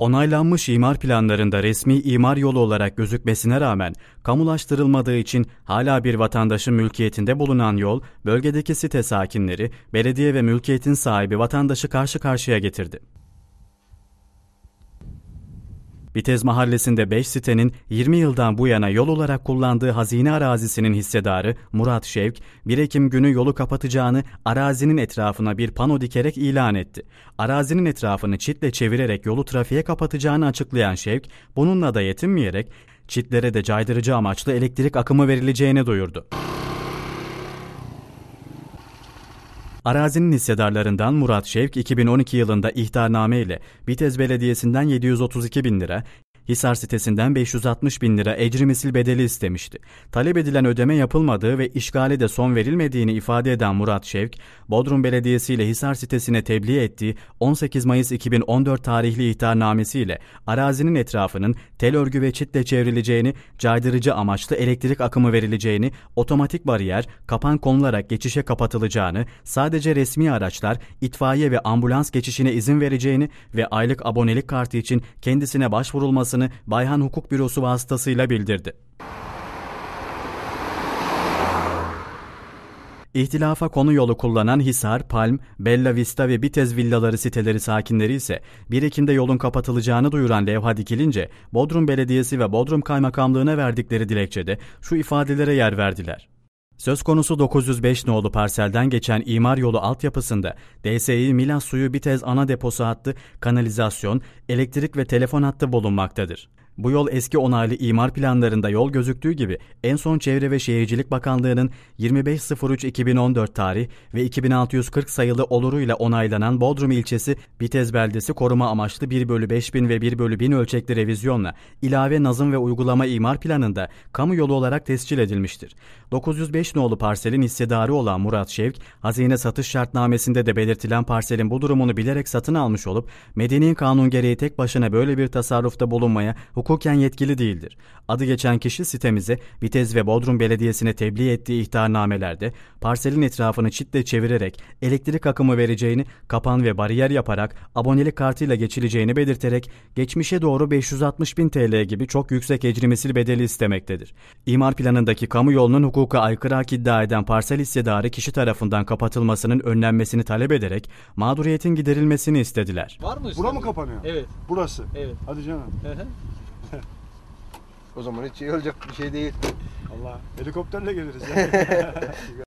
Onaylanmış imar planlarında resmi imar yolu olarak gözükmesine rağmen kamulaştırılmadığı için hala bir vatandaşın mülkiyetinde bulunan yol bölgedeki site sakinleri, belediye ve mülkiyetin sahibi vatandaşı karşı karşıya getirdi. Bitez mahallesinde 5 sitenin 20 yıldan bu yana yol olarak kullandığı hazine arazisinin hissedarı Murat Şevk, 1 Ekim günü yolu kapatacağını arazinin etrafına bir pano dikerek ilan etti. Arazinin etrafını çitle çevirerek yolu trafiğe kapatacağını açıklayan Şevk, bununla da yetinmeyerek çitlere de caydırıcı amaçlı elektrik akımı verileceğini duyurdu. Arazinin hissedarlarından Murat Şevk 2012 yılında ihtarname ile Bitez Belediyesi'nden 732 bin lira, Hisar sitesinden 560 bin lira ecrimisil bedeli istemişti. Talep edilen ödeme yapılmadığı ve işgale de son verilmediğini ifade eden Murat Şevk, Bodrum Belediyesi ile Hisar sitesine tebliğ ettiği 18 Mayıs 2014 tarihli ihtarnamesiyle arazinin etrafının tel örgü ve çitle çevrileceğini, caydırıcı amaçlı elektrik akımı verileceğini, otomatik bariyer, kapan konularak geçişe kapatılacağını, sadece resmi araçlar, itfaiye ve ambulans geçişine izin vereceğini ve aylık abonelik kartı için kendisine başvurulmasını raporlarını Bayhan Hukuk Bürosu vasıtasıyla bildirdi. İhtilafa konu yolu kullanan Hisar, Palm, Bella Vista ve Bitez villaları siteleri sakinleri ise 1 Ekim'de yolun kapatılacağını duyuran levha dikilince Bodrum Belediyesi ve Bodrum Kaymakamlığı'na verdikleri dilekçede şu ifadelere yer verdiler. Söz konusu 905 nolu parselden geçen imar yolu altyapısında DSİ Milas Suyu bir tez ana deposu hattı, kanalizasyon, elektrik ve telefon hattı bulunmaktadır. Bu yol eski onaylı imar planlarında yol gözüktüğü gibi en son Çevre ve Şehircilik Bakanlığı'nın 25.03.2014 tarih ve 2640 sayılı oluruyla onaylanan Bodrum ilçesi Bitez beldesi koruma amaçlı 1 bölü 5000 ve 1 bölü 1000 ölçekli revizyonla ilave nazım ve uygulama imar planında kamu yolu olarak tescil edilmiştir. 905 nolu parselin hissedarı olan Murat Şevk, hazine satış şartnamesinde de belirtilen parselin bu durumunu bilerek satın almış olup, medeni kanun gereği tek başına böyle bir tasarrufta bulunmaya hukuken yetkili değildir. Adı geçen kişi sitemize Vitez ve Bodrum Belediyesi'ne tebliğ ettiği ihtarnamelerde parselin etrafını çitle çevirerek elektrik akımı vereceğini kapan ve bariyer yaparak abonelik kartıyla geçileceğini belirterek geçmişe doğru 560 bin TL gibi çok yüksek ecrimesir bedeli istemektedir. İmar planındaki kamu yolunun hukuka aykırı hak iddia eden parsel hissedarı kişi tarafından kapatılmasının önlenmesini talep ederek mağduriyetin giderilmesini istediler. Var mı? Bura mı kapanıyor? Evet. Burası. Evet. Hadi canım. O zaman hiç olacak bir şey değil. Allah helikopterle geliriz. Ya.